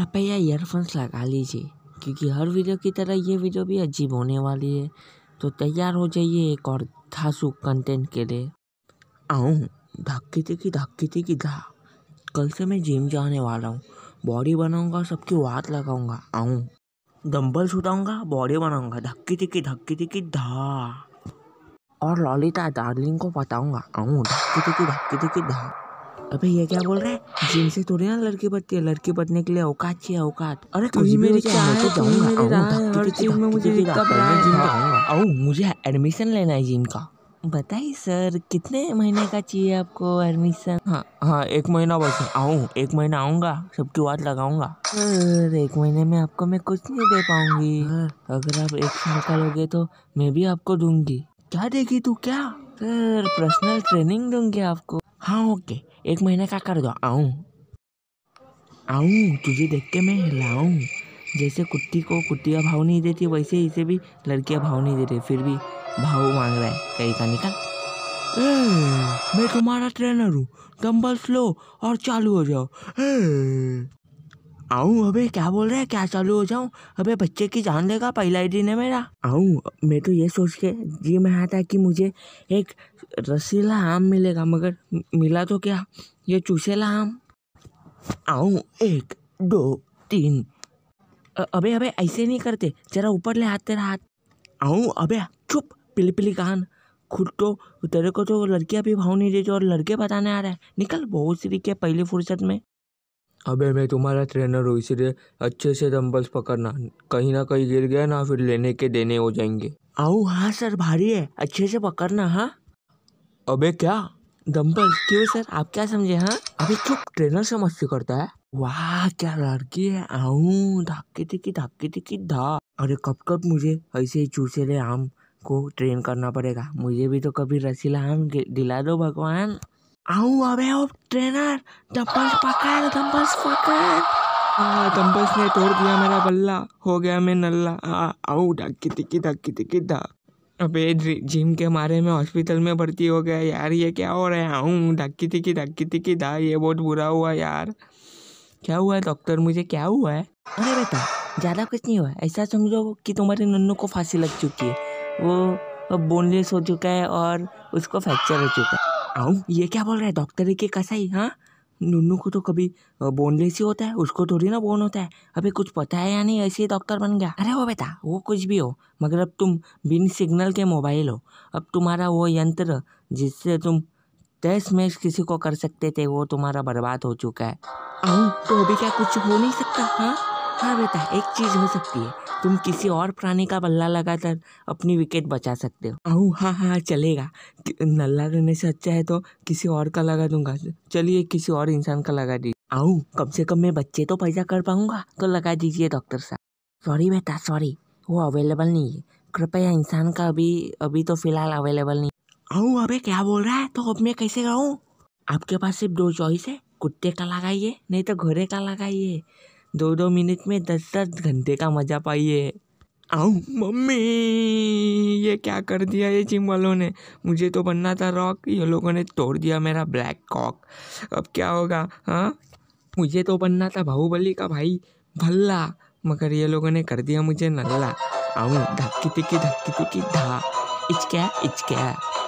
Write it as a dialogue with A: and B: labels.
A: कृपया ईयरफोन्स लगा लीजिए क्योंकि हर वीडियो की तरह ये वीडियो भी अजीब होने वाली है तो तैयार हो जाइए एक और धासू कंटेंट के लिए आऊँ धक्की तिकी धक्की तिकी धा कल से मैं जिम जाने वाला हूँ बॉडी बनाऊँगा सबकी वात लगाऊँगा आऊँ डंबल छुटाऊँगा बॉडी बनाऊँगा धक्की तिकी धक्की तिकी धा और लॉलिता डार्लिंग को बताऊँगा आऊँ धक्की तिकी धक्की तिकी धा अबे ये क्या बोल रहा है जिम से थोड़ी ना लड़की बढ़ती है लड़की बढ़ने के लिए औकात चाहिए औकात अरे मेरी तो चाह तो जाऊंगा मुझे मुझे एडमिशन लेना है जिम का बताइए सर कितने महीने का चाहिए आपको एडमिशन हाँ हाँ एक महीना बस आऊँ एक महीना आऊँगा सबकी बात लगाऊंगा सर एक महीने में आपको मैं कुछ नहीं दे पाऊंगी अगर आप एक साल का लोगे तो मैं भी आपको दूंगी क्या देगी तू क्या सर पर्सनल ट्रेनिंग दूंगी आपको हाँ ओके एक महीने का कर दो आऊँ आऊँ तुझे देख के मैं हिलाऊँ जैसे कुत्ती को कुत्ती का भाव नहीं देती वैसे इसे भी लड़कियाँ भाव नहीं देती फिर भी भाव मांग रहा है कहीं का निकल ए, मैं तुम्हारा ट्रेनर हूँ डम्बल्स लो और चालू हो जाओ ए, आऊ अबे क्या बोल रहा है क्या चालू हो जाऊँ अबे बच्चे की जान देगा पहला ही दिन है मेरा आऊँ मैं तो ये सोच के जी में आया था कि मुझे एक रसीला आम मिलेगा मगर मिला तो क्या ये चूसेला आम आऊँ एक दो तीन अबे अबे ऐसे नहीं करते जरा ऊपर ले हाथ तेरा हाथ आऊँ अबे चुप पिली पिली कान खुद तो तेरे को तो लड़कियाँ भी भाव नहीं देती और लड़के बताने आ रहा है निकल बहुत सी के पहली फुर्सत में अबे मैं तुम्हारा ट्रेनर हूँ इसलिए अच्छे से डम्बल्स पकड़ना कहीं ना कहीं गिर गया ना फिर लेने के देने हो जाएंगे आओ हाँ सर भारी है अच्छे से पकड़ना हाँ अबे क्या डम्बल क्यों सर आप क्या समझे हाँ अभी चुप ट्रेनर से मस्ती करता है वाह क्या लड़की है आऊ धक्के टिकी धक्के टिकी धा अरे कब कब मुझे ऐसे ही रहे आम को ट्रेन करना पड़ेगा मुझे भी तो कभी रसीला आम दिला दो भगवान आऊँ अब अब ट्रेनर दम्बल्स पकड़ दम्बल्स पकड़ हाँ दम्बल्स ने तोड़ दिया मेरा बल्ला हो गया मैं नल्ला आऊ धक्की तिक्की धक्की तिक्की धा अबे जिम के मारे में हॉस्पिटल में भर्ती हो गया यार ये क्या हो रहा है आऊँ धक्की तिक्की धक्की तिक्की धा ये बहुत बुरा हुआ यार क्या हुआ है डॉक्टर मुझे क्या हुआ है अरे बेटा ज़्यादा कुछ नहीं हुआ ऐसा समझो कि तुम्हारे नन्नू को फांसी लग चुकी है वो बोनलेस हो चुका है और उसको फ्रैक्चर हो चुका है आओ ये क्या बोल रहा है डॉक्टर के कसाई हाँ नुनू को तो कभी बोनलेस ही होता है उसको थोड़ी ना बोन होता है अभी कुछ पता है या नहीं ऐसे ही डॉक्टर बन गया अरे वो बेटा वो कुछ भी हो मगर अब तुम बिन सिग्नल के मोबाइल हो अब तुम्हारा वो यंत्र जिससे तुम टेस्ट मैच किसी को कर सकते थे वो तुम्हारा बर्बाद हो चुका है आओ तो अभी क्या कुछ हो नहीं सकता हाँ हाँ बेटा एक चीज़ हो सकती है तुम किसी और प्राणी का बल्ला लगाकर अपनी विकेट बचा सकते हो आहू हाँ हाँ चलेगा नल्ला रहने से अच्छा है तो किसी और का लगा दूंगा चलिए किसी और इंसान का लगा दीजिए आहू कम से कम मैं बच्चे तो पैसा कर पाऊंगा तो लगा दीजिए डॉक्टर साहब सॉरी बेटा सॉरी वो अवेलेबल नहीं है कृपया इंसान का अभी अभी तो फिलहाल अवेलेबल नहीं आहू अबे क्या बोल रहा है तो अब मैं कैसे गाऊँ आपके पास सिर्फ दो चॉइस है कुत्ते का लगाइए नहीं तो घोड़े का लगाइए दो दो मिनट में दस दस घंटे का मज़ा पाइए आऊ मम्मी ये क्या कर दिया ये वालों ने मुझे तो बनना था रॉक ये लोगों ने तोड़ दिया मेरा ब्लैक कॉक अब क्या होगा हाँ मुझे तो बनना था बाहुबली का भाई भल्ला मगर ये लोगों ने कर दिया मुझे नल्ला आऊँ धक्की तिक्की धक्की तिक्की धा इचक्या इचक्या